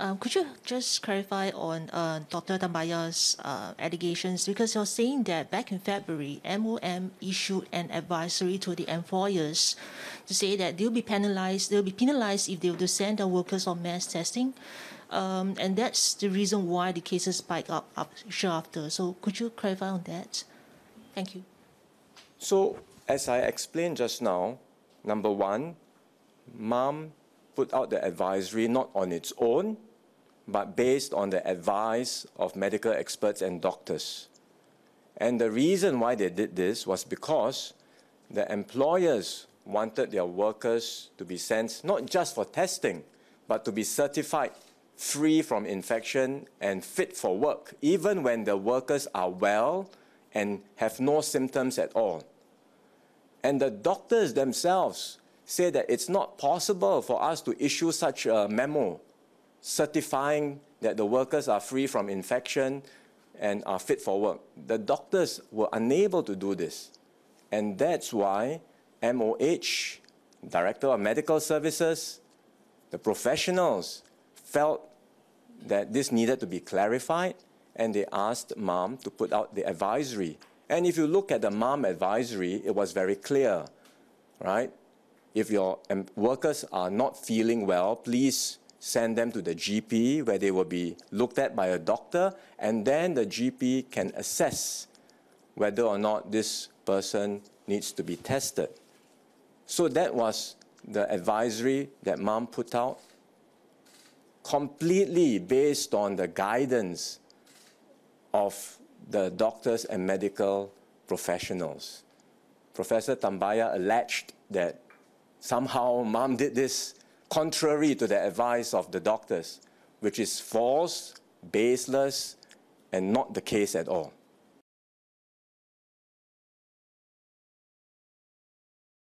Um, could you just clarify on uh, Dr. Tambaya's uh, allegations? Because you're saying that back in February, MOM issued an advisory to the employers to say that they'll be penalized, they'll be penalized if they were to send their workers on mass testing. Um, and that's the reason why the cases spike up, up after. So could you clarify on that? Thank you. So as I explained just now, number one, mom put out the advisory not on its own, but based on the advice of medical experts and doctors. And the reason why they did this was because the employers wanted their workers to be sent not just for testing, but to be certified free from infection and fit for work, even when the workers are well and have no symptoms at all. And the doctors themselves say that it's not possible for us to issue such a memo certifying that the workers are free from infection and are fit for work. The doctors were unable to do this. And that's why MOH, Director of Medical Services, the professionals felt that this needed to be clarified and they asked MAM to put out the advisory. And if you look at the MAM advisory, it was very clear, right? If your workers are not feeling well, please send them to the GP where they will be looked at by a doctor, and then the GP can assess whether or not this person needs to be tested. So that was the advisory that mom put out, completely based on the guidance of the doctors and medical professionals. Professor Tambaya alleged that somehow mom did this contrary to the advice of the doctors, which is false, baseless, and not the case at all.